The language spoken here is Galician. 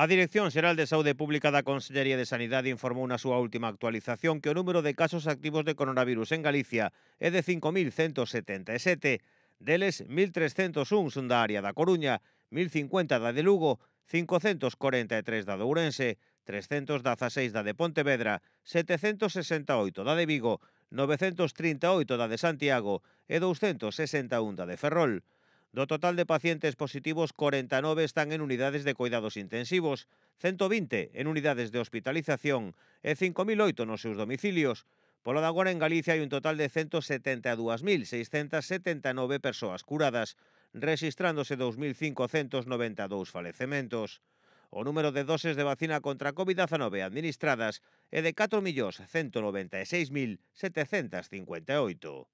A Dirección Xeral de Saúde Pública da Consellería de Sanidade informou na súa última actualización que o número de casos activos de coronavirus en Galicia é de 5.177, deles 1.301 son da área da Coruña, 1.050 da de Lugo, 543 da de Ourense, 316 da de Pontevedra, 768 da de Vigo, 938 da de Santiago e 261 da de Ferrol. Do total de pacientes positivos, 49 están en unidades de cuidados intensivos, 120 en unidades de hospitalización e 5.008 nos seus domicilios. Polo de agora en Galicia hai un total de 172.679 persoas curadas, rexistrándose 2.592 falecementos. O número de doses de vacina contra COVID-19 administradas é de 4.196.758.